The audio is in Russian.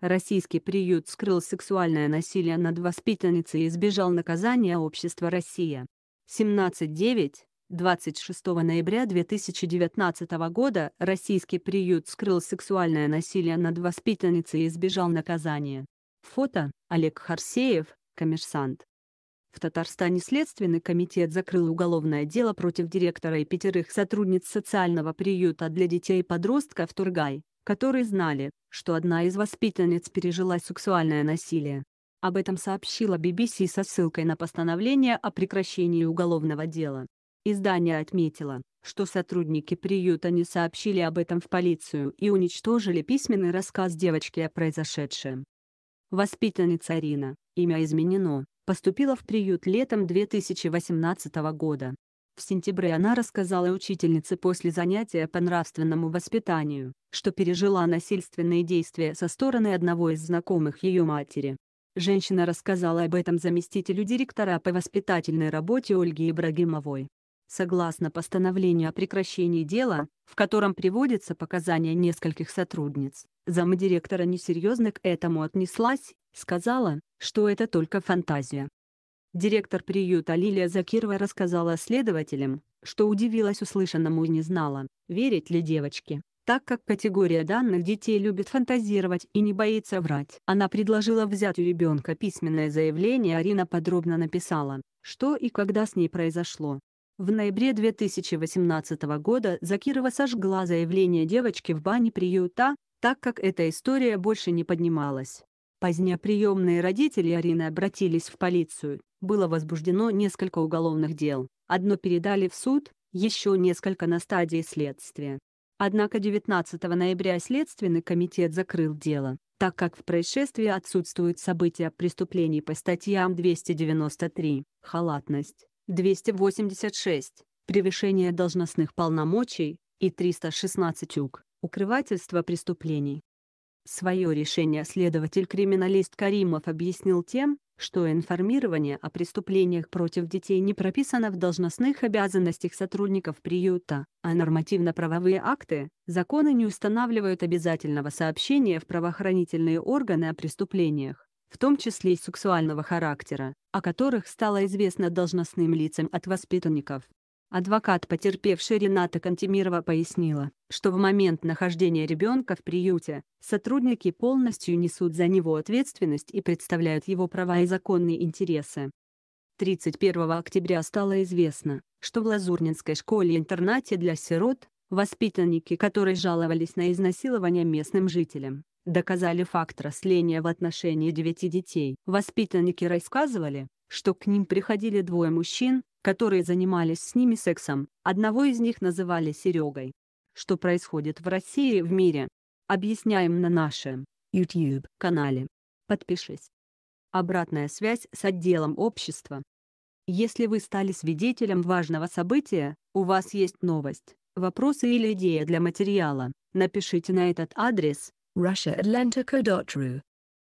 Российский приют скрыл сексуальное насилие над воспитанницей и избежал наказания общества «Россия». 17.9. ноября 2019 года российский приют скрыл сексуальное насилие над воспитанницей и избежал наказания. Фото Олег Харсеев, коммерсант. В Татарстане Следственный комитет закрыл уголовное дело против директора и пятерых сотрудниц социального приюта для детей и подростков Тургай которые знали, что одна из воспитанниц пережила сексуальное насилие. Об этом сообщила BBC со ссылкой на постановление о прекращении уголовного дела. Издание отметило, что сотрудники приюта не сообщили об этом в полицию и уничтожили письменный рассказ девочки о произошедшем. Воспитанница Арина, имя изменено, поступила в приют летом 2018 года. В сентябре она рассказала учительнице после занятия по нравственному воспитанию, что пережила насильственные действия со стороны одного из знакомых ее матери. Женщина рассказала об этом заместителю директора по воспитательной работе Ольге Ибрагимовой. Согласно постановлению о прекращении дела, в котором приводятся показания нескольких сотрудниц, замдиректора несерьезно к этому отнеслась, сказала, что это только фантазия. Директор приюта Лилия Закирова рассказала следователям, что удивилась услышанному и не знала, верить ли девочке, так как категория данных детей любит фантазировать и не боится врать. Она предложила взять у ребенка письменное заявление, Арина подробно написала, что и когда с ней произошло. В ноябре 2018 года Закирова сожгла заявление девочки в бане приюта, так как эта история больше не поднималась. Позднее приемные родители Арины обратились в полицию. Было возбуждено несколько уголовных дел. Одно передали в суд, еще несколько на стадии следствия. Однако 19 ноября Следственный комитет закрыл дело, так как в происшествии отсутствуют события преступлений по статьям 293 «Халатность», 286 «Превышение должностных полномочий» и 316 УК «Укрывательство преступлений». Свое решение следователь-криминалист Каримов объяснил тем, что информирование о преступлениях против детей не прописано в должностных обязанностях сотрудников приюта, а нормативно-правовые акты, законы не устанавливают обязательного сообщения в правоохранительные органы о преступлениях, в том числе и сексуального характера, о которых стало известно должностным лицам от воспитанников. Адвокат потерпевшей Рената Кантемирова пояснила, что в момент нахождения ребенка в приюте, сотрудники полностью несут за него ответственность и представляют его права и законные интересы. 31 октября стало известно, что в Лазурнинской школе-интернате для сирот, воспитанники которой жаловались на изнасилование местным жителям, доказали факт расления в отношении девяти детей. Воспитанники рассказывали, что к ним приходили двое мужчин, которые занимались с ними сексом, одного из них называли Серегой. Что происходит в России и в мире? Объясняем на нашем YouTube-канале. Подпишись. Обратная связь с отделом общества. Если вы стали свидетелем важного события, у вас есть новость, вопросы или идея для материала, напишите на этот адрес russia